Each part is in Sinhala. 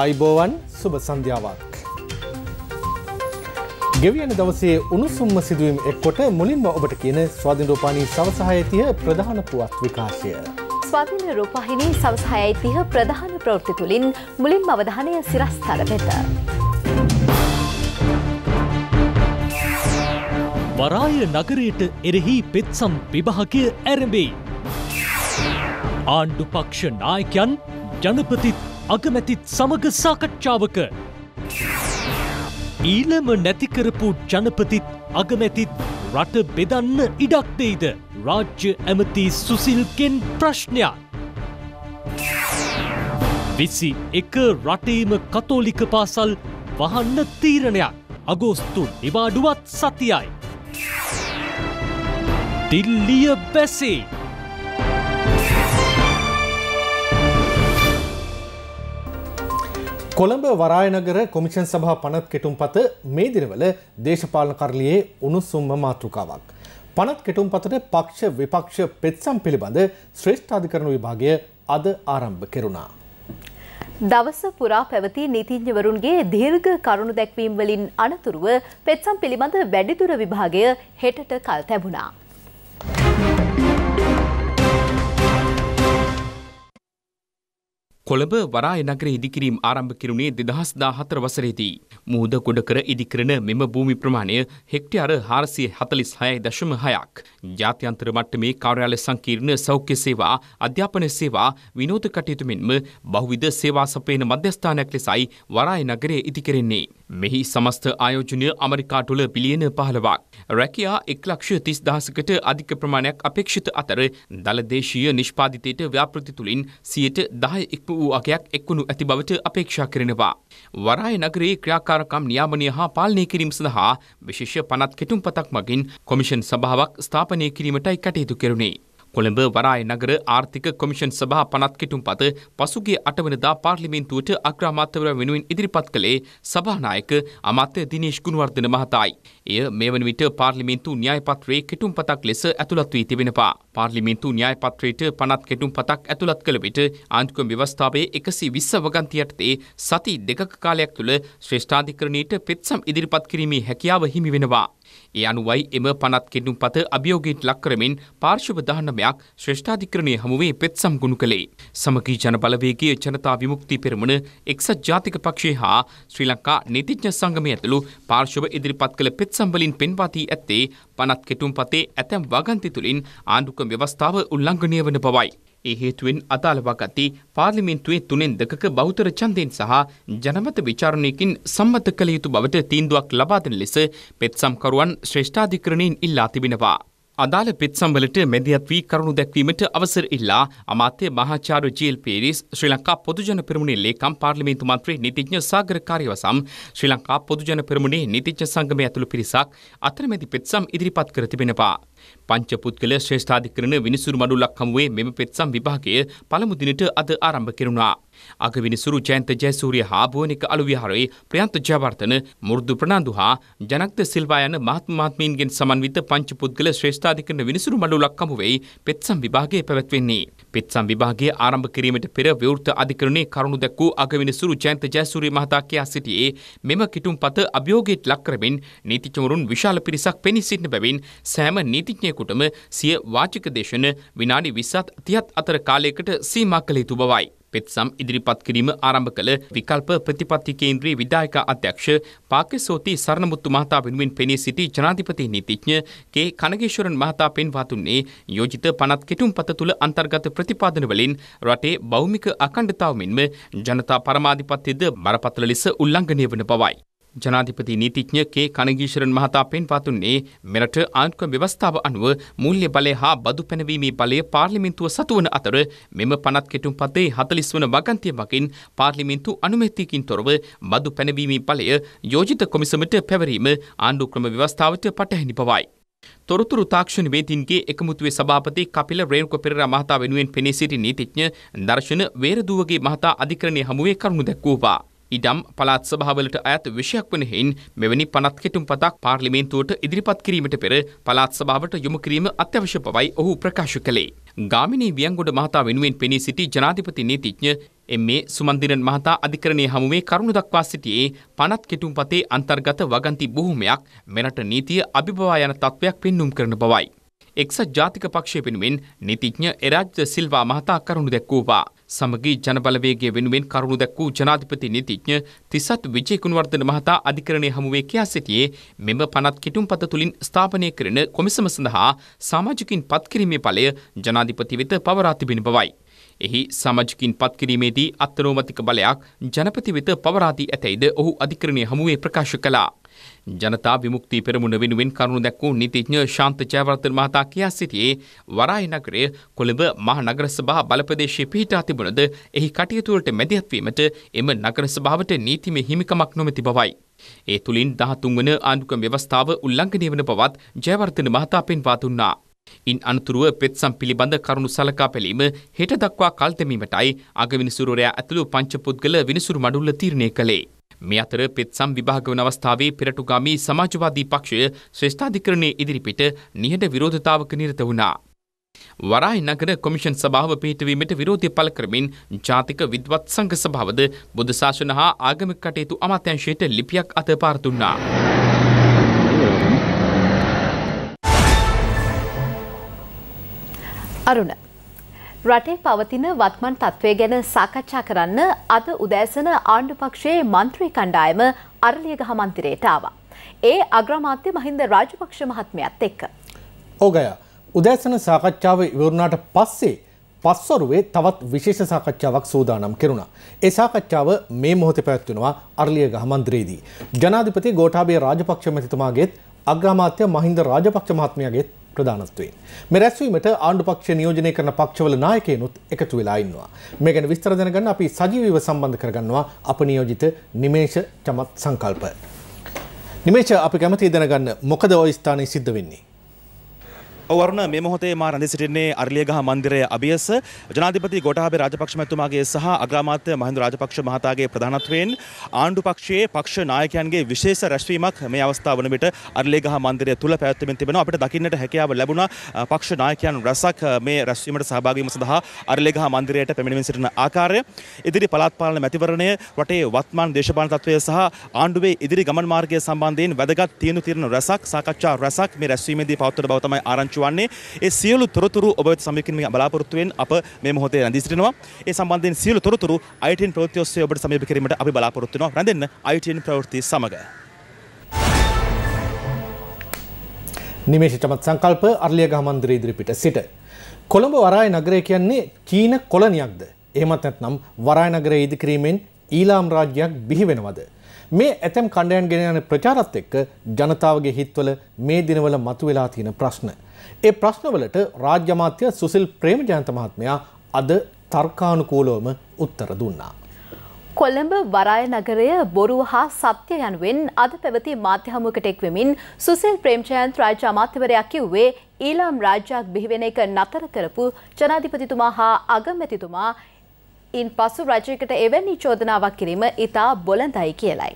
ආයිබෝවන් සුබ සන්ධ්‍යාවක්. ගෙවියන දවසේ උණුසුම්ම සිදුවීම් එක්කොට මුලින්ම ඔබට කියන ස්වාධින් රෝපානී සවසහයතිය ප්‍රධාන පුවත් විකාශය. ස්වාධීන රෝපහිනී සවසහයතිහ ප්‍රධාන ප්‍රවෘත්ති තුළින් මුලින් අවධානය සිරස්ථර වෙත. වරාය නගරයට එරෙහි පෙත්සම් විභාගය ඇරඹෙයි. ආණ්ඩු පක්ෂ නායකයන් ජනපතිත් අගමැතිත් සමග සාකච්ඡාවක. ඊළම නැතිකරපු ජනපතිත් අගමැතිත් රට බෙදන්න ඉඩක් දෙයිද. රාජ්‍ය ඇමති සුසිල්කෙන් ප්‍රශ්නයක්. විසි එක රටේම කතෝලික පාසල් වහන්න තීරණයක් අගෝස්තු නිවාඩුවත් සතියයි. දිල්ලිය බැසේ! කොළඹ වරායනගර කොමිෂන් සභා පනත් කෙටුම් පත මේ දිනවල දේශපාලන කරලියේ උණුසුම්ම මාතෘකාවක්. පනත් කෙටුම් පතට පක්ෂ විපක්ෂ පෙත්සම් පිළිබඳ ශ්‍රේෂ්ඨ අධිකරණ විභාගය අද ආරම්භ කෙරුණා. දවස පුරා පැවති නීතිඥවරුන්ගේ දීර්ඝ කරුණු දැක්වීම් වලින් අනතුරුව පෙත්සම් පිළිබඳ වැඩිදුර විභාගය හෙටට කල් තැබුණා. කොළඹ වරාය නගර ඉදිකිරීම් ආරම්භ කිරුණේ දෙදහස් දාහතර වසරේදී. මුහුද ගොඩ කර ඉදිකරන මෙම භූමි ප්‍රමාණය හෙක්ටයාර හාරසිය හතලිස් හයයි දශම හයක්. ජාත්‍යන්තර මට්ටමේ කාර්යාල සංකීර්ණ සෞඛ්‍ය සේවා අධ්‍යාපන සේවා විනෝධ කටයුතුමෙන්ම බහුවිධ සේවා සපයන මධ්‍යස්ථානයක් ලෙසයි වරාය නගරය ඉදිකරෙන්නේ. මෙහි සමස්ත ආයෝජනය අමරිකා තුළ බිලියන පහළවක්. රැකියා එක් ලක්ෂ තිස් දහසකට අධික ප්‍රමාණයක් අපේක්ෂිත අතර දලදේශීය නිෂ්පාදිතයට ව්‍යාපෘති තුළින් සියයට දහය එක්ම වූ අගයක් එක්වුණු ඇති බවට අපේක්ෂා කරනවා. වරාය නගරයේ ක්‍රියාකාරකම් නියාමනය හා පාලනය කිරීම සඳහා විශේෂ පනත් කෙටුම්පතක් මගින් කොමිෂන් සභාවක් ස්ථාපනය කිරීමටයි කටයුතු කෙරුණේ. කොළඹ වරාය නගර ආර්ථික කොමිෂන් සභා පනත් කිටුම්පත පසුගිය අටවනදා පාර්ලිමේන්තුවට අග්‍රාමාත්‍යවරයා වෙනුවෙන් ඉදිරිපත් කළේ සභානායක අමාත්‍ය දිනේෂ් ගුණවර්ධන මහතායි. එය මෙවන විට පාර්ලිමේන්තු න්‍යායපත්‍රයේ කෙටුම්පතක් ලෙස ඇතුළත් වී තිබෙනවා. පාර්ලිමේන්තු න්‍යායපත්‍රයට පනත් කෙටුම්පතක් ඇතුළත් කළ විට ආණ්ඩුක්‍රම ව්‍යවස්ථාවේ 120 වගන්ති යටතේ සති දෙකක කාලයක් තුළ ශ්‍රේෂ්ඨාධිකරණයට පෙත්සම් ඉදිරිපත් කිරීමේ හැකියාව හිමි වෙනවා. ඒ අනුවයි එම පනත් කෙටුම්පත අභියෝගයට ලක් කරමින් පාර්ශ්ව 19ක් ශ්‍රේෂ්ඨාධිකරණයේ හමුවේ පෙත්සම් ගුණ කළේ. සමගී ජනබලවේගයේ ජනතා විමුක්ති පෙරමුණ එක්සත් ජාතික පක්ෂය හා ශ්‍රී ලංකා නීතිඥ සංගමය ඇතුළු පාර්ශ්ව ඉදිරිපත් කළ පෙත්සම් පෙත්සම්බලින් පෙන්වාදී ඇත්තේ පනත් කෙටුම් පතේ ඇතැම් වගන්ති තුළින් ආණ්ඩුක ව්‍යවස්ථාව උල්ලංඝනය වන බවයි. ඒ හේතුවෙන් අදාළ වගන්ති පාර්ලිමේන්තුවේ තුනෙන් දෙකක බෞතර ඡන්දයෙන් සහ ජනමත විචාරණයකින් සම්මත කළ යුතු බවට තීන්දුවක් ලබා දෙන ලෙස පෙත්සම්කරුවන් ශ්‍රේෂ්ඨාධිකරණයෙන් ඉල්ලා තිබෙනවා. අදාළ පෙත්සම්වලට මැදිහත් වී කරුණු දැක්වීමට අවසර ඉල්ලා අමාත්‍ය මහාචාර්ය ජීල් පේරිස් ශ්‍රී ලංකා පොදුජන පෙරමුණේ ලේකම් පාර්ලිමේන්තු මන්ත්‍රී නිතිඥ සාගර කාර්යවසම් ශ්‍රී ලංකා පොදුජන පෙරමුණේ නිතිඥ සංගමය ඇතුළු පිරිසක් අතරමැදි පෙත්සම් ඉදිරිපත් කර තිබෙනවා. පංචපුද්ගල ශ්‍රේෂ්ඨාධිකරණ විනිසුරු මඩුල්ලක් හමුවේ මෙම පෙත්සම් විභාගය පළමු දිනට අද ආරම්භ කෙරුණා. අගවිනිසුරු ජයන්ත ජයසූරිය හා භුවනික අලු විහාරයේ ප්‍රයන්ත ජයවර්ධන මුරුදු ප්‍රනාන්දු හා ජනක්ත සිල්වා යන මහත්ම මහත්මීන්ගෙන් සමන්විත පංචපුද්ගල ශ්‍රේෂ්ඨාධිකරණ විනිසුරු මඩුල්ලක් හමුවේ පෙත්සම් විභාගය පැවැත්වෙන්නේ. පෙත්සම් විභාගය ආරම්භ කිරීමට පෙර විවෘත අධිකරණයේ කරුණු දැක්වූ අගවිනිසුරු ජයන්ත ජයසූරිය මහතා කියා සිටියේ මෙම කිටුම්පත අභියෝගයට ලක් කරමින් නීතිචවරුන් විශාල පිරිසක් පෙනී සිටින බැවින් සෑම නීති නීතිඥයෙකුටම සිය වාචික දේශන විනාඩි 20ත් 30ත් අතර කාලයකට සීමා කළ යුතු බවයි. පෙත්සම් ඉදිරිපත් කිරීම ආරම්භ කළ විකල්ප ප්‍රතිපත්ති කේන්ද්‍රයේ විධායක අධ්‍යක්ෂ පාකිසෝති සරණමුත්තු මහතා වෙනුවෙන් පෙනී සිටි ජනාධිපති නීතිඥ කේ කනගේශ්වරන් මහතා පෙන්වා තුන්නේ යෝජිත පනත් කෙටුම්පත තුළ අන්තර්ගත ප්‍රතිපාදන වලින් රටේ භෞමික අඛණ්ඩතාව මෙන්ම ජනතා පරමාධිපත්‍යද බරපතල ලෙස උල්ලංඝනය වන බවයි. ජනාධිපති නීතිඥ කේ කනගීශරන් මහතා පෙන්වතුන්නේ මෙරට ආණ්ඩුක ව්‍යවස්ථාව අනුව මූල්‍ය බලය හා බදු පැනවීමේ බලය පාර්ලිමේන්තුව සතුවන අතර මෙම පනත් කෙටුම් පතේ 40 වන වගන්තිය වකින් පාර්ලිමේන්තු අනුමැතියකින් තොරව බදු පැනවීමේ බලය යෝජිත කොමිසමට පැවරීම ආණ්ඩු ක්‍රම ව්‍යවස්ථාවට පටහැනි බවයි. තොරතුරු තාක්ෂණ වේදින්ගේ එකමුතුවේ සභාපති කපිල රේණුක පෙරේරා මහතා වෙනුවෙන් පෙනී සිටි නීතිඥ දර්ශන වේරදුවගේ මහතා අධිකරණයේ හමුවේ කරුණු දැක්වූවා. ඉඩම් පළාත් සභාවලට අයත් විෂයක් වන හෙයින් මෙවැනි පනත් කෙටුම් පතක් පාර්ලිමේන්තුවට ඉදිරිපත් කිරීමට පෙර පළාත් සභාවට යොමු කිරීම අත්‍යවශ්‍ය බවයි ඔහු ප්‍රකාශ කළේ. ගාමිණී වියන්ගොඩ මහතා වෙනුවෙන් පෙනී සිටි ජනාධිපති නීතිඥ එම්ඒ සුමන්දිරන් මහතා අධිකරණය හමුවේ කරුණු දක්වා සිටියේ පනත් කෙටුම් පතේ අන්තර්ගත වගන්ති බොහොමයක් මෙරට නීතිය අභිභවා යන තත්ත්වයක් පෙන්නුම් කරන බවයි. එක්සත් ජාතික පක්ෂය පෙනුවෙන් නීතිඥ එරාජ්ද සිල්වා මහතා කරුණු දැක්වූවා. සමගී ජනබලවේගය වෙනුවෙන් කරුණු දැක් වූ ජනාධිපති නීතිඥ තිසත් විජේකුණවර්ධන මහතා අධිකරණය හමුවේ කියා සිටියේ මෙම පනත් කිටුම්පත තුලින් ස්ථාපනය කරන කොමිසම සඳහා සමාජිකින් පත්කිරීමේ ඵලය ජනාධිපති වෙත පවරා තිබෙන බවයි. එහි සමාජිකින් පත්කිරීමේදී අත්නෝමතික බලයක් ජනපති වෙත පවරා දී ඇතැයිද ඔහු අධිකරණය හමුවේ ප්‍රකාශ කළා. ජනතා විමුක්ති පෙරමුණ වෙනුවෙන් කරුණු දැක්වූ නීතිඥ ශාන්ත ජයවර්ධන මහතා කියා සිටියේ වරාය නගරය කොළඹ මහ නගර සභා බලප්‍රදේශයේ පිහිටා තිබුණද එහි කටයුතු වලට මැදිහත් වීමට එම නගර සභාවට නීතිමය හිමිකමක් නොමැති බවයි. ඒ තුලින් 13 වන ආණ්ඩුක්‍රම ව්‍යවස්ථාව උල්ලංඝනය වන බවත් ජයවර්ධන මහතා පෙන්වා දුන්නා. ඉන් අනතුරුව පෙත්සම් පිළිබඳ කරුණු සලකා බැලීම හෙට දක්වා කල් තැමීමටයි අගවිනිසුරුවරයා ඇතුළු පංච පුද්ගල විනිසුරු මඩුල්ල තීරණය කළේ. මේ අතර පෙත්සම් විභාග වන අවස්ථාවේ පෙරටුගාමී සමාජවාදී පක්ෂය ශ්‍රේෂ්ඨාධිකරණයේ ඉදිරිපිට නිහඬ විරෝධතාවක නිරත වුණා. වරායි නගර කොමිෂන් සභාව පිහිටවීමට විරෝධය පළ කරමින් ජාතික විද්වත් සංඝ සභාවද බුද්ධ ශාසන හා ආගමික කටයුතු අමාත්‍යංශයට ලිපියක් අතපාර දුන්නා. අරුණ රටේ පවතින වත්මන් තත්ත්වය ගැන සාකච්ඡා කරන්න අද උදෑසන ආණ්ඩුපක්ෂයේ මන්ත්‍රී කණ්ඩායම අරලියගහ මන්තිරයට ආවා. ඒ අග්‍රමාත්‍ය මහින්ද රාජපක්ෂ මහත්මයත් එක්ක. ඕගය උදෑසන සාකච්ඡාව ඉවරුණාට පස්සේ පස්වරුවේ තවත් විශේෂ සාකච්ඡාවක් සූදානම් කෙරුණා. ඒ සාකච්ඡාව මේ මොහොතේ පැවැත්වෙනවා අරලියගහ මන්ත්‍රයේදී. ජනාධිපති ගෝඨාභය රාජපක්ෂ මැතිතුමාගේත් අග්‍රාමාත්‍ය මහින්ද රාජපක්ෂ මහත්මයාගේත් ප්‍රධානත්වයෙන්. මෙරැස්වීමට ආණ්ඩු පක්ෂ නියෝජනය කරන පක්ෂවල නායකයනුත් එකතු වෙලා ඉන්නවා. මේ ගැන විස්තර දැනගන්න අපි සජීවීව සම්බන්ධ කරගන්නවා අප නියෝජිත නිමේෂ චමත් සංකල්ප. නිමේෂ අපි කැමති දැනගන්න මොකද ඔය ස්ථානයේ සිද්ධ වෙන්නේ? ඔවරණ මේ මොහොතේ මා රැඳී සිටින්නේ අරලියගහ මන්දිරය අභියස ජනාධිපති ගෝඨාභය රාජපක්ෂ මැතිතුමාගේ සහ අග්‍රාමාත්‍ය මහින්ද රාජපක්ෂ මහතාගේ ප්‍රධානත්වයෙන් ආණ්ඩු පක්ෂයේ පක්ෂ නායකයන්ගේ විශේෂ රැස්වීමක් මේ අවස්ථාව වන විට අරලියගහ මන්දිරය තුල පැවැත්වෙමින් තිබෙනවා අපිට දකින්නට හැකියාව ලැබුණා පක්ෂ නායකයන් රැසක් මේ රැස්වීමට සහභාගී වීම සඳහා අරලියගහ මන්දිරයට පැමිණෙමින් සිටින ආකාරය ඉදිරි පළාත් පාලන මැතිවරණය රටේ වත්මාන දේශපාලන තත්ත්වය සහ ආණ්ඩුවේ ඉදිරි ගමන් මාර්ගය සම්බන්ධයෙන් වැදගත් තියුණු తీරන රැසක් සාකච්ඡා රැසක් මේ රැස්වීමේදී පවත්වන බව තමයි ආරංචි පාවිච්චි වන්නේ ඒ සියලු තොරතුරු ඔබ වෙත සමීපකින් මේ බලාපොරොත්තුෙන් අප මේ මොහොතේ රැඳී සිටිනවා ඒ සම්බන්ධයෙන් සියලු තොරතුරු ITN ප්‍රවෘත්ති ඔස්සේ ඔබට සමීප කිරීමට අපි බලාපොරොත්තු වෙනවා රැඳෙන්න ITN ප්‍රවෘත්ති සමග නිමේෂිටමත් සංකල්ප අර්ලිය ගහමන්දර ඉදිරිපිට සිට. කොළඹ වරාය නගරය කියන්නේ චීන කොලනියක්ද. එහමත් නැත්නම් වරාය නගරය ඉදිකිරීමෙන් ඊලාම් රාජ්‍යයක් බිහිවෙනවද. මේ ඇතැම් කණ්ඩයන් ගෙන යන ප්‍රචාරත් එක්ක ජනතාවගේ හිත්වල මේ දිනවල මතුවෙලා තියෙන ප්‍රශ්න. ඒ ප්‍රශ්නවලට රාජ්‍යමාත්‍ය සුසිල් ප්‍රේමජයන්ත මහත්මයා අද තර්කානුකූලවම උත්තර දුන්නා. කොළඹ වරාය නගරය බොරුව හා සත්‍ය යනුවෙන් අද පැවති මාධ්‍ය හමුවකට එක්වෙමින් සුසිල් ප්‍රේම්ජයන්ත් රාජ්‍ය අමාත්‍යවරයා කිව්වේ ඊළාම් රාජ්‍යයක් බිහිවෙන එක නතර කරපු ජනාධිපතිතුමා හා අගමැතිතුමා ඉන් පසු රජයකට එවැනි චෝදනාවක් කිරීම ඉතා බොලඳයි කියලයි.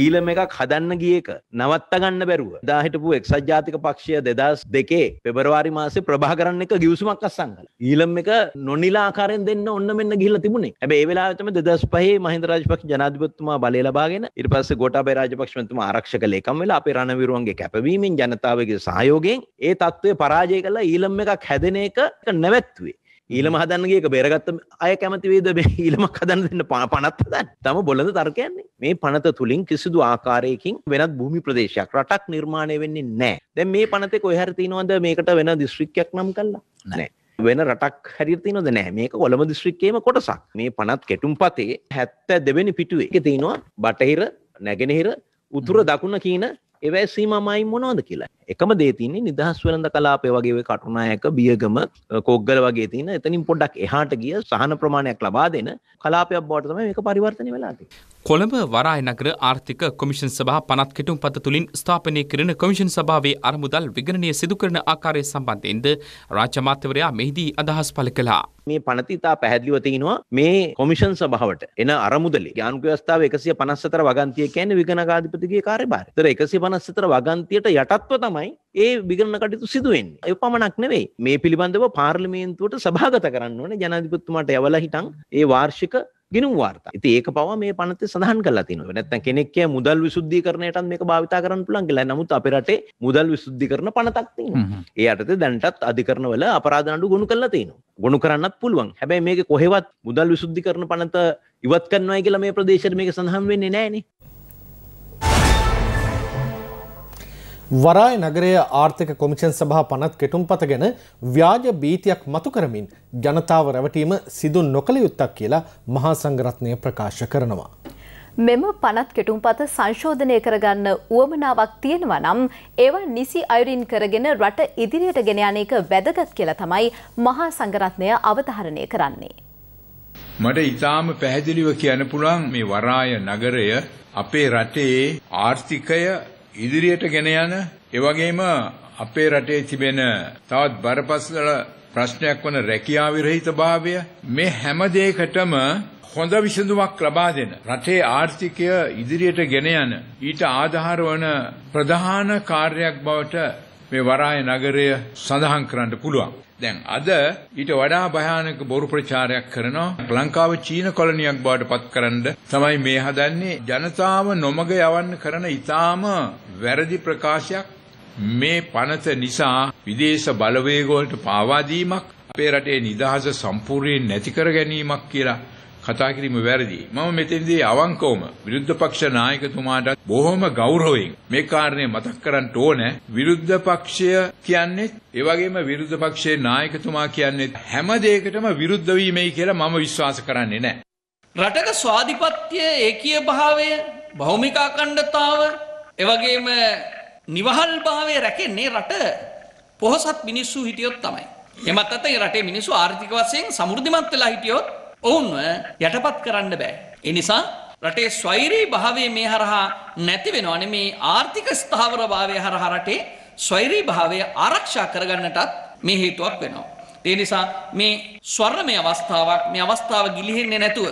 ඊලම එකක් හදන්න ගියක නවත්තගන්න බැරුව දාහිටපු එක්සත් ජාතික පක්ෂය දෙදස් දෙකේ පෙබරවාරි මාසේ ප්‍රභා කරන්න එක ගිවසුමක් අස්සන් කළ ඊලම් එක නොනිලාකාරෙන් දෙන්න ඔන්න මෙන්න ගිල්ල තිබුණේ ඇබේ වෙලාතම දෙදස් පහේ මහින්ද රාජපක්ෂ ජනාධිපතිතුමා බලය ලබාගෙන ඉට පස්ස ගොටාබේ රාජපක්ෂතුම ආරක්ෂක ලේකම් වෙලා අපේ රණවිරුවන්ගේ කැපවීමෙන් ජනතාවගේ සහයෝගයෙන් ඒ තත්ත්වය පරාජය කළා ඊලම් එකක් හැදෙන එක නැවැත්වේ ඊළම හදන්නගේක බේරගත්ත අය කැමතිවේද ඊළම හදන්න දෙන්න පනත් හදන් තම බොලඳ තර්කයන්නේ මේ පනත තුළින් කිසිදු ආකාරයකින් වෙනත් භූමි ප්‍රදේශයක් රටක් නිර්මාණය වෙන්නේ නෑ දැ මේ පනතෙ කොහැරතිනවද මේකට වෙන දිස්ශ්‍රික්්‍යයක් නම් කල්ලා නෑ වෙන රටක් හැරිති නොද නෑ මේක කොළම දිශ්‍රික්කේම කොටසක් මේ පනත් කෙටුම් පතේ හැත්ත දෙවැනි පිටුවේ එක තියෙනවා බටහිර නැගෙනහිර උතුර දකුණ කියන එවැයි සීමමයි මොනෝද කියලා එකම දේතින්නේ නිදහස් වලඳ කලාපය වගේ කටුනායක බියගම කෝග්ගල වගේ තින එතනින් පොඩක් එහාට ගිය සහන ප්‍රමාණයක් ලබා දෙන කලාපයක් බෝටතම එක පරිවර්තනය වෙලාති. කොළඹ වරාය නගර ආර්ථික කොමිෂන් සභහ පනත් කෙටුම් පත තුළින් ස්ථාපනය කරන කොමිෂන් සභාවේ අරමුදල් විගණනය සිදුකරන ආකාරය සම්බන්ධයෙන්ද රාජමාත්‍යවරයා මෙහිදී අදහස් පළ කලා. මේ පනතිතා පැහැදිලිව තියෙනවා මේ කොමිෂන් සභාවට එන අරමුදලේ යානුක ව්‍යවස්ථාව 154 වගන්තිය කියන්නේ විගණකාධිපතිගේ කාර්යභාරය. ඒතර 154 වගන්තියට යටත්ව තමයි ඒ විගණන කටයුතු සිදු වෙන්නේ. ඒ පමණක් නෙවෙයි. මේ පිළිබඳව පාර්ලිමේන්තුවට සභාගත කරන්න ඕනේ ජනාධිපතිතුමාට යවලා හිටන් ඒ වාර්ෂික ගෙනුම් වාර්තා. ඉතින් ඒක පවා මේ පනතේ සඳහන් කරලා තියෙනවා. නැත්නම් කෙනෙක් කිය මුදල් විසුද්ධීකරණයටත් මේක භාවිතා කරන්න පුළුවන් කියලා. නමුත් අපේ රටේ මුදල් විසුද්ධීකරණ පනතක් තියෙනවා. ඒ යටතේ දැනටත් අධිකරණවල අපරාධ නඩු ගොනු කරලා තියෙනවා. ගොනු කරන්නත් පුළුවන්. හැබැයි මේක කොහෙවත් මුදල් විසුද්ධීකරණ පනත ඉවත් කරනවා කියලා මේ ප්‍රදේශයට මේක සඳහන් වෙන්නේ නැහැනේ. වරාය නගරය ආර්ථික කොමිෂන් සභහ පනත් කෙටුම්පත ගැන ව්‍යාජ බීතියක් මතු කරමින් ජනතාව රැවටීම සිදු නොකළ යුත්තක් කියලා මහා සංගරත්නය ප්‍රකාශ කරනවා. මෙම පනත් කෙටුම්පත සංශෝධනය කරගන්න වුවමනාවක් තියෙනවා නම් ඒවා නිසි අයුරින් කරගෙන රට ඉදිරියට ගෙන යන එක වැදගත් කියලා තමයි මහා සංගරත්නය අවධහරණය කරන්නේ. මට ඉතාම පැහැදිලිව කියන පුළුවන් මේ වරාය නගරය අපේ රටේ ආර්ථිකය ඉදිරියට ගෙන යන ඒ වගේම අපේ රටේ තිබෙන තවත් බරපතල ප්‍රශ්නයක් වන රැකියා විරහිතභාවය මේ හැම දෙයකටම හොඳ විසඳුමක් ලබා දෙන රටේ ආර්ථිකය ඉදිරියට ගෙන යන ඊට ආධාර වන ප්‍රධාන කාර්යයක් බවට මේ වරාය නගරය සඳහන් කරන්න පුළුවන්. දැන් අද ඊට වඩා භයානක බොරු ප්‍රචාරයක් කරනවා ලංකාව චීන කොලනියක් බවට පත්කරන්න තමයි මේ හදන්නේ ජනතාව නොමග යවන්න කරන ඊටාම වැරදි ප්‍රකාශයක් මේ පනත නිසා විදේශ බලවේග වලට පාවා දීමක් අපේ රටේ නිදහස සම්පූර්ණයෙන් නැති කර ගැනීමක් කියලා කතා කිරීම වැරදි. මම මෙතෙන්දී අවංකවම විරුද්ධ පක්ෂ නායකතුමාට බොහොම ගෞරවයෙන් මේ කාරණේ මතක් කරන්න ඕනේ. විරුද්ධ පක්ෂය කියන්නේ ඒ වගේම විරුද්ධ පක්ෂයේ නායකතුමා කියන්නේ හැම දෙයකටම විරුද්ධ වීමයි කියලා මම විශ්වාස කරන්නේ නැහැ. රටක ස්වාධිපත්‍ය ඒකීය භාවය, භෞමික අඛණ්ඩතාව එවගේම නිවහල් භාවය රැකෙන්නේ රට පොහොසත් මිනිස්සු හිටියොත් තමයි. එමත් අතේ රටේ මිනිස්සු ආර්ථික වශයෙන් සමෘද්ධිමත් වෙලා හිටියොත් ඔවුන්ව යටපත් කරන්න බෑ. ඒ නිසා රටේ ස්වෛරී භාවය මේ හරහා නැති වෙනවා නෙමේ ආර්ථික ස්ථාවර භාවය හරහා රටේ ස්වෛරී භාවය ආරක්ෂා කරගන්නටත් මේ හේතුවක් වෙනවා. ඒ නිසා මේ ස්වර්ණමය අවස්ථාවක් මේ අවස්ථාව ගිලිහෙන්නේ නැතුව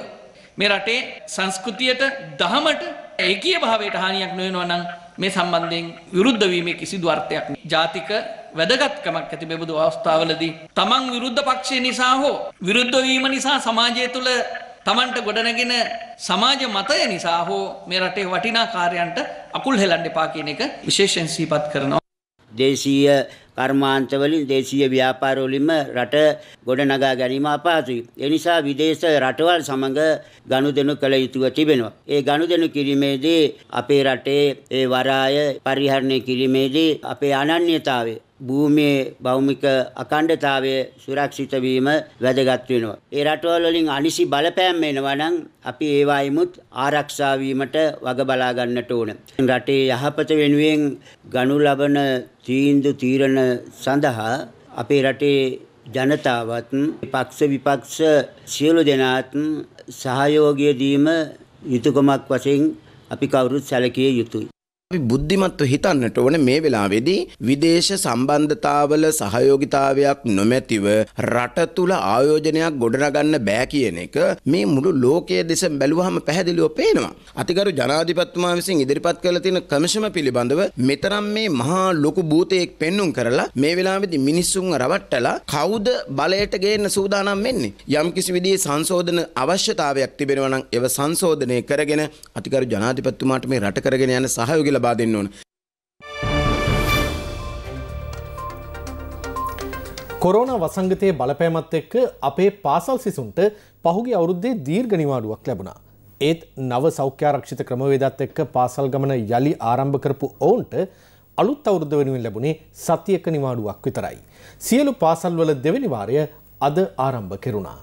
මේ රටේ සංස්කෘතියට දහමට ඒකීය භාවයට හානියක් නොවෙනවා නම් මේ සම්බන්ධයෙන් විරුද්ධ වීමේ කිසිදු අර්ථයක් නැහැ. ජාතික වැදගත්කමක් ඇති බෙබුදු අවස්ථාවලදී තමන් විරුද්ධ පක්ෂය නිසා හෝ විරුද්ධ වීම නිසා සමාජය තුළ තමන්ට ගොඩනගෙන සමාජ මතය නිසා හෝ මේ රටේ වටිනා කාර්යයන්ට අකුල් හෙලන්න එපා කියන එක විශේෂයෙන් සිහිපත් කරනවා දේශීය කර්මාන්තවලින් දේශීය ව්‍යාපාරවලින්ම රට ගොඩනගා ගැනීම අපහසුයි. ඒ නිසා විදේශ රටවල් සමග ගනුදෙනු කළ යුතුව තිබෙනවා. ඒ ගනුදෙනු කිරීමේදී අපේ රටේ ඒ වරාය පරිහරණය කිරීමේදී අපේ අනන්‍යතාවය භූමියේ භෞමික අඛණ්ඩතාවය සුරක්ෂිත වීම වැදගත් වෙනවා. ඒ රටවල් වලින් අනිසි බලපෑම් එනවා නම් අපි ඒවායිමුත් ආරක්ෂා වීමට වග බලා ගන්නට ඕන. රටේ යහපත වෙනුවෙන් ගනු ලබන තීන්දුව තීරණ සඳහා අපේ රටේ ජනතාවත් පක්ෂ විපක්ෂ සියලු දෙනාත් සහයෝගය දීම යුතුයකමක් වශයෙන් අපි කවුරුත් සැලකිය යුතුයි. අපි බුද්ධිමත්ව හිතන්නට ඕන මේ වෙලාවේදී විදේශ සම්බන්ධතාවල සහයෝගිතාවයක් නොමැතිව රට තුල ආයෝජනයක් ගොඩනගන්න බෑ කියන එක මේ මුළු ලෝකයේ දෙස බැලුවහම පැහැදිලිව පේනවා. අතිගරු ජනාධිපතිතුමා විසින් ඉදිරිපත් කරලා තියෙන කමිෂම පිළිබඳව මෙතරම් මේ මහා ලොකු භූතයෙක් පෙන්눔 කරලා මේ වෙලාවේදී මිනිස්සුන් රවට්ටලා කවුද බලයට ගේන්න සූදානම් වෙන්නේ? යම්කිසි විදිහේ සංශෝධන අවශ්‍යතාවයක් තිබෙනවා නම් ඒව සංශෝධනය කරගෙන අතිගරු ජනාධිපතිතුමාට මේ රට කරගෙන යන සහයෝගී ලබා දෙන්න ඕන. කොරෝන වසංගතයේ බලපෑමත් එක්ක අපේ පාසල් සිසුන්ට පහුගේ අවුරුද්දේ දීර්ඝ නිවාඩුවක් ලැබුණා. ඒත් නව සෞඛ්‍යාරක්ෂිත ක්‍රමවේදත් එක්ක පාසල් ගමන යළි ආරම්භ කරපු ඔවුන්ට අලුත් අවුරුද්ද වෙනුවෙන් ලැබුණේ සතියක නිවාඩුවක් විතරයි. සියලු පාසල්වල දෙවැනි වාරය අද ආරම්භ කෙරුණා.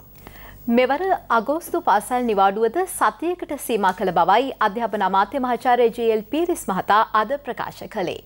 මෙවර අගෝස්තු පාසල් නිවාඩුවද සතියකට සීමා කළ බවයි අධ්‍යාපන අමාත්‍ය මහාචාර්ය ජීල් පීරිස් මහතා අද ප්‍රකාශ කළේ.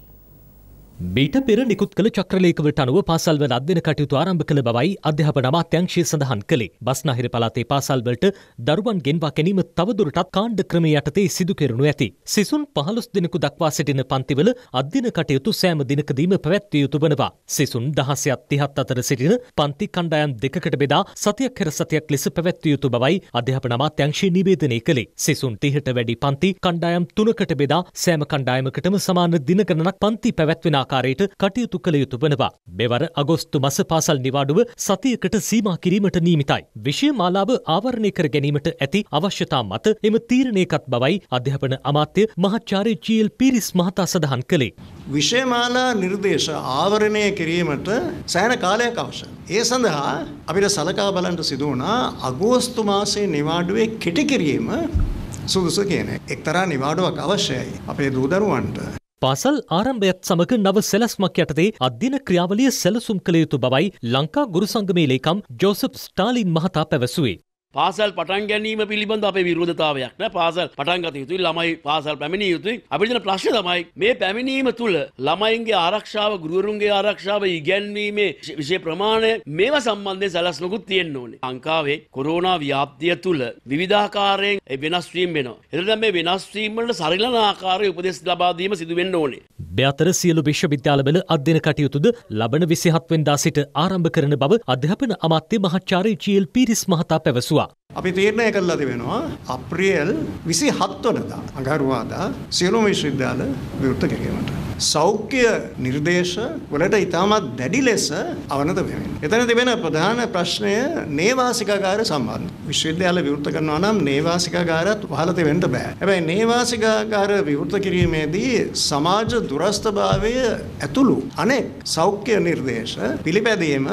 මීට පෙර නිකුත් කළ චක්‍රලේකවට අනුව පාසල්වල අධ්‍යන කටයුතු ආරම්භ කළ බවයි අධ්‍යාපන අමාත්‍යංශය සඳහන් කළේ. බස්නාහිර පළාතේ පාසල්වලට දරුවන් ගෙන්වා ගැනීම තවදුරටත් කාණ්ඩ ක්‍රමය යටතේ සිදු කෙරනු ඇති. සිසුන් 15 දිනකු දක්වා සිටින පන්තිවල අධ්‍යන කටයුතු සෑම දිනකදීම පැවැත්විය යුතු වනවා. සිසුන් 16ක් 30ක් අතර සිටින පන්ති කණ්ඩායම් දෙකකට බෙදා සතියක් හැර සතියක් ලෙස පැවැත්විය යුතු බවයි අධ්‍යාපන අමාත්‍යංශය නිවේදනය කළේ. සිසුන් 30ට වැඩි පන්ති කණ්ඩායම් තුනකට බෙදා සෑම කණ්ඩායමකටම සමාන දින ගණනක් පන්ති පැවැත්වෙන ආකාරයට කටයුතු කළ යුතු වනවා. මෙවර අගෝස්තු මස පාසල් නිවාඩුව සතියකට සීමා කිරීමට නීමිතයි. විෂය මාලාව ආවරණය කර ගැනීමට ඇති අවශ්‍යතා මත එම තීරණයකත් බවයි අධ්‍යාපන අමාත්‍ය මහාචාර්ය ජීල් පිරිස් මහතා සඳහන් කළේ. විෂයමාලා නිර්දේශ ආවරණය කිරීමට සෑන කාලයක් අවශ්‍ය. ඒ සඳහා අපිට සලකා බලන්ට සිදුවනා අගෝස්තු මාසේ නිවාඩුවේ කෙටිකිරීම සුදුසු කියන එක්තරා නිවාඩුවක් අවශ්‍යයි අපේ දූදරුවන්ට පාසල් ආරම්භයත් සමඟ නව සැලස්මක් යටතේ අධ්‍යන ක්‍රියාවලිය සැලසුම් කළ යුතු බවයි ලංකා ගුරු සංගමේ ලේකම් ජෝසප් ස්ටාලින් මහතා පැවසුවේ. පාසල් පටන් ගැනීම පිළිබඳ අපේ විරෝධතාවයක් නෑ පාසල් පටන් ගත යුතුයි ළමයි පාසල් පැමිණිය යුතුයි අපිට තියෙන ප්‍රශ්නේ තමයි මේ පැමිණීම තුල ළමයින්ගේ ආරක්ෂාව ගුරුවරුන්ගේ ආරක්ෂාව ඉගැන්වීමේ විශේෂ ප්‍රමාණය මේවා සම්බන්ධයෙන් සැලැස්මකුත් තියෙන්න ඕනේ ලංකාවේ කොරෝනා ව්‍යාප්තිය තුල විවිධාකාරයෙන් වෙනස් වීම වෙනවා එතන මේ වෙනස් වීම වලට සරිලන ආකාරයේ උපදෙස් ලබා දීම සිදු වෙන්න ඕනේ බැතර සියලු විශ්වවිද්‍යාලවල අධ්‍යන කටයුතුද ලබන 27 වෙනිදා සිට ආරම්භ කරන බව අධ්‍යාපන අමාත්‍ය මහාචාර්ය ජී.එල්. පීරිස් මහතා පැවසුවා අපි තීරණය කළා තිබෙනවා අප්‍රේල් 27 වෙනිදා අඟහරුවාදා සියලුම විශ්වවිද්‍යාල විවෘත කිරීමට. සෞඛ්‍ය නිර්දේශ වලට ඉතාමත් දැඩි ලෙස අවනත වෙමින්. එතන තිබෙන ප්‍රධාන ප්‍රශ්නය නේවාසිකාගාර සම්බන්ධ. විශ්වවිද්‍යාල විවෘත කරනවා නම් නේවාසිකාගාරත් වහලා තිබෙන්න බෑ. හැබැයි නේවාසිකාගාර විවෘත කිරීමේදී සමාජ දුරස්ථභාවය ඇතුළු අනෙක් සෞඛ්‍ය නිර්දේශ පිළිපැදීම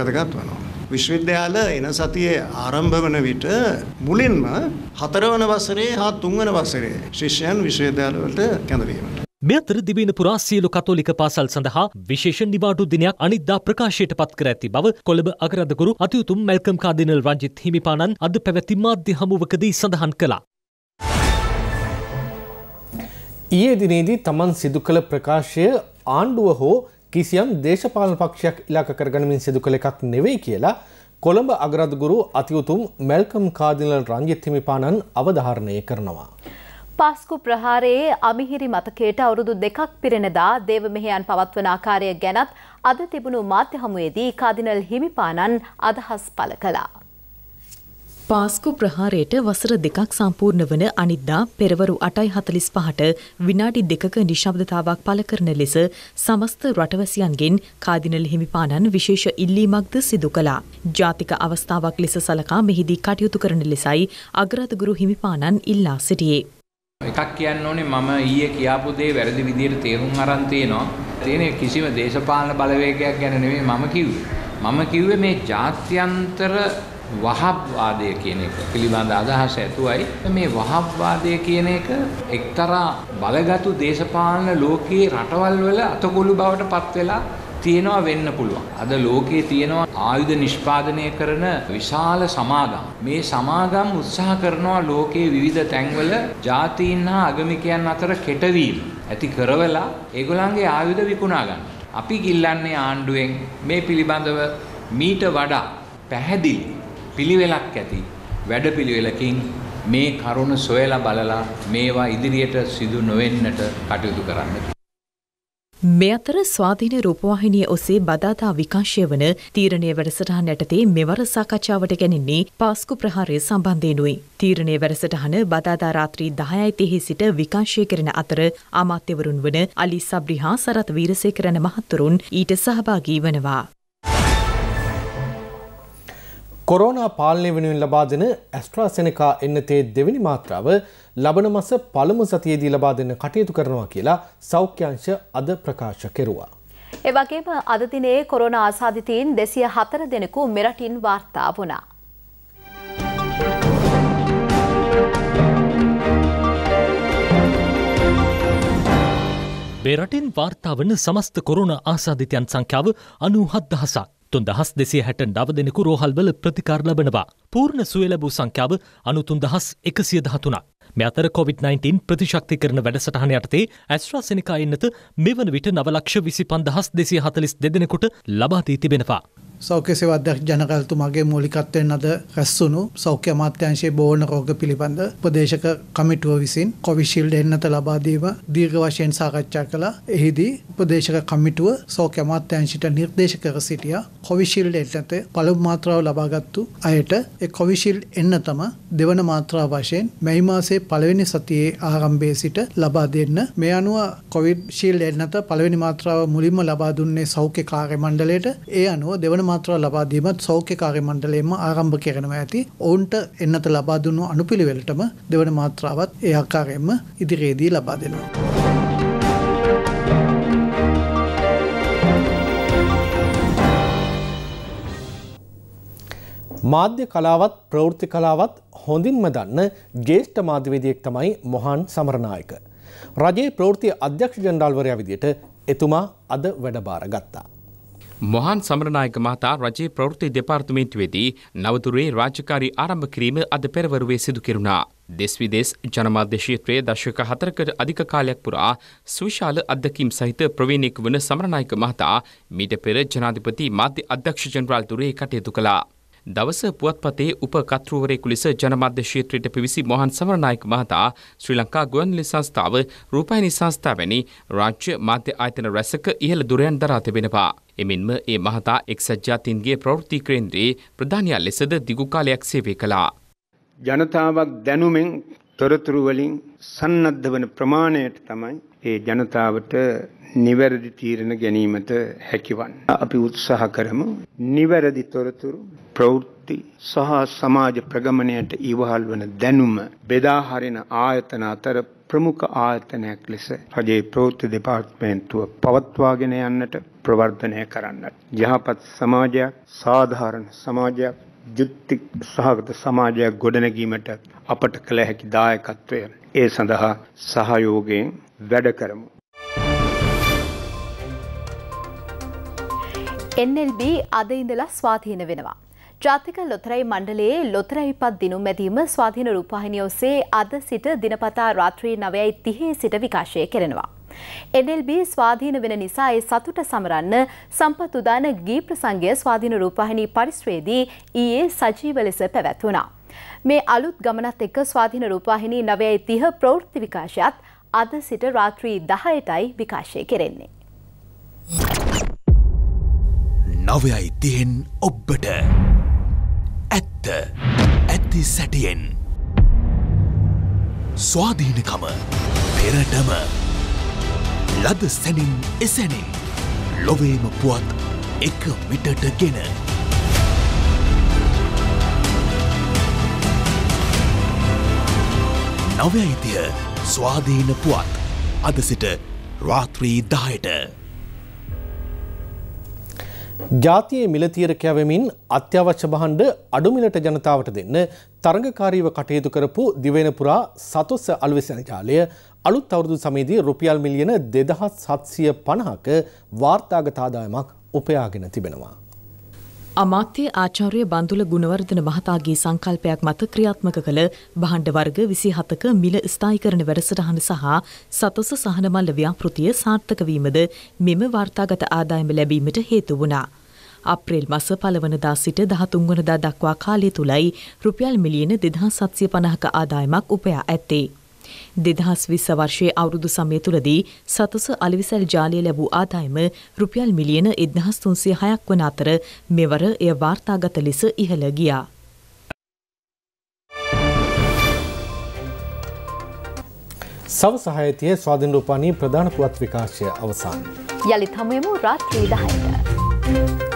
වැදගත් වෙනවා. විශ්වවිද්‍යාල එන සතියේ ආරම්භ වන විට මුලින්ම හතරවන වසරේ හා තුන්වන වසරේ ශිෂ්‍යයන් විශ්වවිද්‍යාලවලට කැඳවීමට. මෙතර දිවීන පුරා සියලු කතෝලික පාසල් සඳහා විශේෂ නිවාඩු දිනයක් අනිද්දා ප්‍රකාශයට පත් කර ඇති බව කොළඹ අගරදගුරු අතිඋතුම් මැල්කම් කාදිනල් රංජිත් හිමිපාණන් අද පැවැති මාධ්‍ය හමුවකදී සඳහන් කළා. ඊයේ දිනේදී තමන් සිදු කළ ප්‍රකාශය ආණ්ඩුව හෝ කිසියම් දේශපාලන පක්ෂයක් ඉලාක කරගනමින් සිදු කළ එකක් නෙවෙයි කියලා කොළඹ අගරදගුරු අතියුතුම් මැල්කම් කාදිනල් රංජිත් හිමිපාණන් අවධාරණය කරනවා. පස්කු ප්‍රහාරයේ අමිහිරි මතකයට අවුරුදු දෙකක් පිරෙනදා දේව මෙහෙයන් පවත්වන ආකාරය ගැනත් අද තිබුණු මාධ්‍ය හමුවේදී කාදිනල් හිමිපාණන් අදහස් පළ කළා. පාස්කු ප්‍රහාරයට වසර දෙකක් සම්පූර්ණ වන අනිද්දා පෙරවරු අටයි හතලිස් පහට විනාඩි දෙකක නිශබ්දතාවක් පළ කරන ලෙස සමස්ත රටවැසියන්ගෙන් කාදිනල් හිමිපාණන් විශේෂ ඉල්ලීමක්ද සිදු කළා. ජාතික අවස්ථාවක් ලෙස සලකා මෙහිදී කටයුතු කරන ලෙසයි අග්‍රාතගුරු හිමිපාණන් ඉල්ලා සිටියේ. එකක් කියන්න ඕනේ මම ඊයේ කියාපු දේ වැරදි විදිහට තේරුම් අරන් තියෙනවා. තියෙන කිසිම දේශපාලන බලවේගයක් ගැන නෙමෙයි මම කිව්වේ. මම කිව්වේ මේ ජාත්‍යන්තර වහප්වාදය කියන එක පිළිබඳ අදහස ඇතුවයි මේ වහප්වාදය කියන එක එක්තරා බලගතු දේශපාලන ලෝකයේ රටවල් වල අතකොළු බවට පත් වෙලා තියෙනවා වෙන්න පුළුවන්. අද ලෝකයේ තියෙනවා ආයුධ නිෂ්පාදනය කරන විශාල සමාගම්. මේ සමාගම් උත්සාහ කරනවා ලෝකයේ විවිධ තැන්වල ජාතීන් හා අගමිකයන් අතර කෙටවීම ඇති කරවලා ඒගොල්ලන්ගේ ආයුධ විකුණා ගන්න. අපි ගිල්ලන්නේ ආණ්ඩුවෙන් මේ පිළිබඳව මීට වඩා පැහැදිලි පිළිවෙලක් ඇති වැඩපිළිවෙලකින් මේ කරුණ සොයලා බලලා මේවා ඉදිරියට සිදු නොවෙන්නට කටයුතු කරන්න. මේ අතර ස්වාධීන රූපවාහිනිය ඔසේ බදාදා විකාශය වන තීරණය වැඩසටහන යටතේ මෙවර සාකච්ඡාවට ගැනින්නේ පාස්කු ප්‍රහාරය සම්බන්ධයෙනුයි. තීරණය වැඩසටහන බදාදා රාත්‍රී 10:30 සිට විකාශය කරන අතර අමාත්‍යවරුන් වන අලි සබ්‍රි හා සරත් වීරසේකරන මහතුරුන් ඊට සහභාගී වනවා. කොරෝනා පාලනය වෙනුවෙන් ලබා දෙන ඇස්ට්‍රාසෙනකා එන්නතේ දෙවැනි මාත්‍රාව ලබන මස පළමු සතියේදී ලබා දෙන්න කටයුතු කරනවා කියලා සෞඛ්‍යංශ අද ප්‍රකාශ කෙරුවා. එවගේම අද දිනේ කොරෝනා ආසාදිතයින් 204 දෙනෙකු මෙරටින් වාර්තා වුණා. බෙරටින් වාර්තාාවන සමස්ත කොරුණ ආසාධිතයන් සංඛ්‍යාව අනු හත්දහසක්. තුන් දහස් දෙසේ හැට නව දෙනෙකු රෝහල්වල ප්‍රතිකාර ලබනවා. පූර්ණ සුව ලැබූ සංඛ්‍යාව අනුතුන් දහස් එකසිය දහතුනක්. මෙ අතර COොVID-19 ප්‍රතිශක්ති කරන වැඩසටහන යටතේ ඇස්ට්‍රා සෙනකා එන්නත මෙවන විට නවලක්ෂ විසි පන්දහස් දෙසිය හතලිස් දෙදෙනෙකුට ලබාදී තිබෙනවා. සෞඛ්‍ය සේවාධ්‍යක්ෂ ජනරාල්තුමාගේ මූලිකත්වයෙන් අද රැස්වුණු සෞඛ්‍ය අමාත්‍යාංශයේ බෝන රෝග පිළිබඳ උපදේශක කමිටුව විසින් කොවිශීල්ඩ් එන්නත ලබා දීම දීර්ඝ වශයෙන් සාකච්ඡා කළා. එහිදී උපදේශක කමිටුව සෞඛ්‍ය අමාත්‍යාංශයට නිර්දේශ කර සිටියා කොවිශීල්ඩ් එන්නත පළමු මාත්‍රාව ලබාගත්තු අයට ඒ කොවිශීල්ඩ් එන්නතම දෙවන මාත්‍රාව වශයෙන් මැයි මාසයේ පළවෙනි සතියේ ආරම්භයේ සිට ලබා දෙන්න. මේ අනුව කොවිඩ් ශීල්ඩ් එන්නත පළවෙනි මාත්‍රාව මුලින්ම ලබා දුන්නේ සෞඛ්‍ය කාර්ය මණ්ඩලයට. ඒ අනුව දෙවන මාත්‍රා ලබා දීමත් සෞඛ්‍යකාරී මණ්ඩලයෙන්ම ආරම්භ කරනවා ඇති. ඔවුන්ට එන්නත ලබා දුන්නු අනුපිළිවෙලටම දෙවන මාත්‍රාවත් ඒ ආකාරයෙන්ම ඉදිරියේදී ලබා දෙනවා. මාධ්‍ය කලාවත් ප්‍රවෘත්ති කලාවත් හොඳින්ම දන්න ජේෂ්ඨ මාධ්‍යවේදියෙක් තමයි මොහන් සමරනායක. රජයේ ප්‍රවෘත්ති අධ්‍යක්ෂ ජනරාල්වරයා විදියට එතුමා අද වැඩ බාර ගත්තා. මොහන් සමරනායක මහතා රජයේ ප්‍රවෘත්ති දෙපාර්තමේන්තුවේදී නවතුරේ රාජකාරි ආරම්භ කිරීම අද පෙරවරුවේ සිදු කෙරුණා. දෙස් විදෙස් ජනමාධ්‍ය ක්ෂේත්‍රයේ දශක හතරකට අධික කාලයක් පුරා සුවිශාල අත්දැකීම් සහිත ප්‍රවීණෙක් වන සමරනායක මහතා මීට පෙර ජනාධිපති මාධ්‍ය අධ්‍යක්ෂ ජනරාල් තුරේ කටයුතු කළා. දවස පුවත්පතේ උපකර්තෘවරයෙකු ලෙස ජනමාධ්‍ය ක්ෂේත්‍රයට පිවිසි මොහන් සමරනායක මහතා ශ්‍රී ලංකා ගුවන්විදුලි සංස්ථාව රූපවාහිනී සංස්ථා වැනි රාජ්‍ය මාධ්‍ය ආයතන රැසක ඉහළ දුරයන් දරා තිබෙනවා. එමෙන්ම ඒ මහතා එක්සත් ජාතීන්ගේ ප්‍රවෘත්ති කේන්ද්‍රයේ ප්‍රධානියා ලෙසද දිගු කාලයක් සේවය කළා. ජනතාවක් දැනුමෙන් තොරතුරු වලින් සන්නද්ධ වන ප්‍රමාණයට තමයි ඒ ජනතාවට නිවැරදි තීරණ ගැනීමට හැකිවන්. අපි උත්සාහ කරමු නිවැරදි තොරතුරු ප්‍රවෘත්ති සහ සමාජ ප්‍රගමණයට ඉවහල් වන දැනුම බෙදා හරින ආයතන අතර ප්‍රමුඛ ආයතනයක් ලෙස රජයේ ප්‍රවෘත්ති දෙපාර්තමේන්තුව පවත්වාගෙන යන්නට ප්‍රවර්ධනය කරන්නට. යහපත් සමාජයක් සාධාරණ සමාජයක් යුක්ති සහගත සමාජයක් ගොඩනැගීමට අපට කළ හැකි දායකත්වය ඒ සඳහා සහයෝගයෙන් වැඩ කරමු. NLB අද ඉඳලා ස්වාධීන වෙනවා. ජාතික ලොතරැයි මණ්ඩලයේ ලොතරැයිපත් දිනුම් ඇදීම ස්වාධීන රූපහිනිය ඔස්සේ අද සිට දිනපතා රාත්‍රී නවයයි තිහේ සිට විකාශය කරනවා. NLB ස්වාධීන වෙන නිසා ඒ සතුට සමරන්න සම්පත් උදාන ගී ප්‍රසංගය ස්වාධීන රූපහිනී පරිශ්‍රයේදී ඊයේ සජීව ලෙස පැවැත්වුණා. මේ අලුත් ගමනත් එක්ක ස්වාධීන රූපවාහිනී නවයයි තිහ ප්‍රවෘත්ති විකාශයත් අද සිට රාත්‍රී දහයටයි විකාශය කෙරෙන්නේ. නවයයි තියෙන් ඔබ්බට ඇත්ත ඇත්ති සැටියෙන් ස්වාධීනකම පෙරටම ලද සැනින් එසැනින් ලොවේම පුවත් එක මිටට ගෙන නවයිතිය ස්වාධීන පුවත් අද සිට රාත්‍රී දායට ජාතියේ මිලතීර කැවමින් අත්‍යවශ්‍ය බහණ්ඩ අඩුමිලට ජනතාවට දෙන්න තරඟකාරීව කටයුතු කරපු දිවෙනපුරා සතුස්ස අල්විසනජාලය අලුත් අවුරුදු සමේදී රුපියල් මිලියන දෙදහත් සත්සිය පණහක වාර්තාගතාදායමක් උපයාගෙන තිබෙනවා. අමාත්‍ය ආචාර්ය බන්දුල ගුණවර්ධන මහතාගේ සංකල්පයක් මත ක්‍රියාත්මක කළ භාණ්ඩ වර්ග 27ක මිල ස්ථායීකරණ වැඩසටහන සහ සතොස සහනමල්ල ව්‍යාපෘතිය සාර්ථක වීමද මෙම වාර්තාගත ආදායම ලැබීමට හේතු වුණා. අප්‍රේල් මස පළවනදා සිට 13 වනදා දක්වා කාලය තුලයි රුපියල් මිලියන 2750ක ආදායමක් උපයා ඇත්තේ. දෙදහස් විස්ස වර්ෂයේ අවුරුදු සමය තුළදී සතස අලිවිසැල් ජාලය ලැබූ ආදායම රුපියල් මිලියන එදහස් තුන්සේ හයක් වන අතර මෙවර එය වාර්තාගත ලෙස ඉහළ ගියා. සවසහයතිය ස්වාධීන් රූපානී ප්‍රධාන පුවත් විකාශය අවසන්. යළි තමයමු රාත්‍රී දහයට.